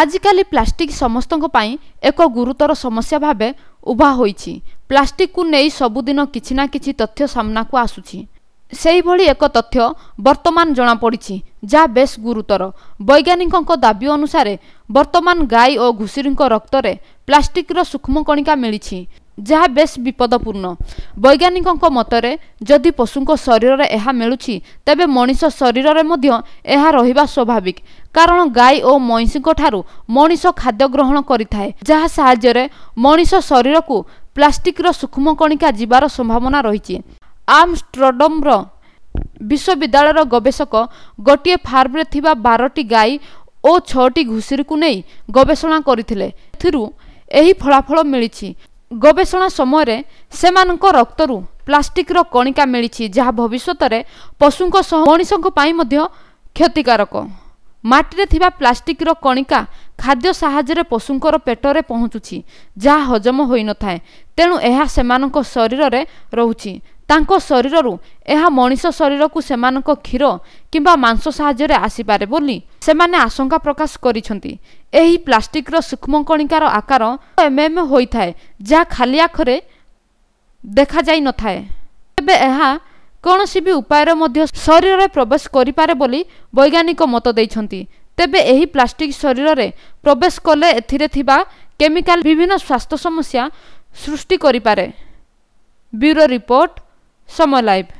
ଆଜିକାଲି ପ୍ଲାଷ୍ଟିକ୍ ସମସ୍ତଙ୍କ ପାଇଁ ଏକ ଗୁରୁତର ସମସ୍ୟା ଭାବେ ଉଭା ହୋଇଛି ପ୍ଲାଷ୍ଟିକ୍କୁ ନେଇ ସବୁଦିନ କିଛି ନା କିଛି ତଥ୍ୟ ସାମ୍ନାକୁ ଆସୁଛି ସେହିଭଳି ଏକ ତଥ୍ୟ ବର୍ତ୍ତମାନ ଜଣାପଡ଼ିଛି ଯାହା ବେଶ୍ ଗୁରୁତର ବୈଜ୍ଞାନିକଙ୍କ ଦାବି ଅନୁସାରେ ବର୍ତ୍ତମାନ ଗାଈ ଓ ଘୁଷୁରୀଙ୍କ ରକ୍ତରେ ପ୍ଲାଷ୍ଟିକର ସୂକ୍ଷ୍ମକଣିକା ମିଳିଛି ଯାହା ବେଶ ବିପଦପୂର୍ଣ୍ଣ ବୈଜ୍ଞାନିକଙ୍କ ମତରେ ଯଦି ପଶୁଙ୍କ ଶରୀରରେ ଏହା ମିଳୁଛି ତେବେ ମଣିଷ ଶରୀରରେ ମଧ୍ୟ ଏହା ରହିବା ସ୍ୱାଭାବିକ କାରଣ ଗାଈ ଓ ମଇଁଷିଙ୍କ ଠାରୁ ମଣିଷ ଖାଦ୍ୟ ଗ୍ରହଣ କରିଥାଏ ଯାହା ସାହାଯ୍ୟରେ ମଣିଷ ଶରୀରକୁ ପ୍ଲାଷ୍ଟିକର ସୂକ୍ଷ୍ମ କଣିକା ଯିବାର ସମ୍ଭାବନା ରହିଛି ଆମଷ୍ଟ୍ରଡମ୍ର ବିଶ୍ୱବିଦ୍ୟାଳୟର ଗବେଷକ ଗୋଟିଏ ଫାର୍ମରେ ଥିବା ବାରଟି ଗାଈ ଓ ଛଅଟି ଘୁଷୁରୀକୁ ନେଇ ଗବେଷଣା କରିଥିଲେ ଏଥିରୁ ଏହି ଫଳାଫଳ ମିଳିଛି ଗବେଷଣା ସମୟରେ ସେମାନଙ୍କ ରକ୍ତରୁ ପ୍ଲାଷ୍ଟିକର କଣିକା ମିଳିଛି ଯାହା ଭବିଷ୍ୟତରେ ପଶୁଙ୍କ ସହ ମଣିଷଙ୍କ ପାଇଁ ମଧ୍ୟ କ୍ଷତିକାରକ ମାଟିରେ ଥିବା ପ୍ଲାଷ୍ଟିକର କଣିକା ଖାଦ୍ୟ ସାହାଯ୍ୟରେ ପଶୁଙ୍କର ପେଟରେ ପହଞ୍ଚୁଛି ଯାହା ହଜମ ହୋଇନଥାଏ ତେଣୁ ଏହା ସେମାନଙ୍କ ଶରୀରରେ ରହୁଛି ତାଙ୍କ ଶରୀରରୁ ଏହା ମଣିଷ ଶରୀରକୁ ସେମାନଙ୍କ କ୍ଷୀର କିମ୍ବା ମାଂସ ସାହାଯ୍ୟରେ ଆସିପାରେ ବୋଲି ସେମାନେ ଆଶଙ୍କା ପ୍ରକାଶ କରିଛନ୍ତି ଏହି ପ୍ଲାଷ୍ଟିକ୍ର ସୂକ୍ଷ୍ମକଣିକାର ଆକାର ଏମ୍ ଏମ୍ଏମ୍ ହୋଇଥାଏ ଯାହା ଖାଲି ଆଖରେ ଦେଖାଯାଇନଥାଏ ତେବେ ଏହା କୌଣସି ବି ଉପାୟରେ ମଧ୍ୟ ଶରୀରରେ ପ୍ରବେଶ କରିପାରେ ବୋଲି ବୈଜ୍ଞାନିକ ମତ ଦେଇଛନ୍ତି ତେବେ ଏହି ପ୍ଲାଷ୍ଟିକ ଶରୀରରେ ପ୍ରବେଶ କଲେ ଏଥିରେ ଥିବା କେମିକାଲ ବିଭିନ୍ନ ସ୍ୱାସ୍ଥ୍ୟ ସମସ୍ୟା ସୃଷ୍ଟି କରିପାରେ ବ୍ୟୁରୋ ରିପୋର୍ଟ ସମୟ ଲାଇଭ୍